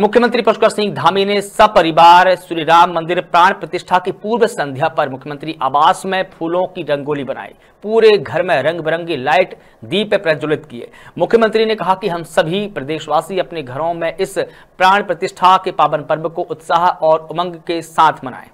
मुख्यमंत्री पुष्कर सिंह धामी ने सपरिवार श्री राम मंदिर प्राण प्रतिष्ठा की पूर्व संध्या पर मुख्यमंत्री आवास में फूलों की रंगोली बनाई पूरे घर में रंग बिरंगी लाइट दीप प्रज्वलित किए मुख्यमंत्री ने कहा कि हम सभी प्रदेशवासी अपने घरों में इस प्राण प्रतिष्ठा के पावन पर्व को उत्साह और उमंग के साथ मनाएं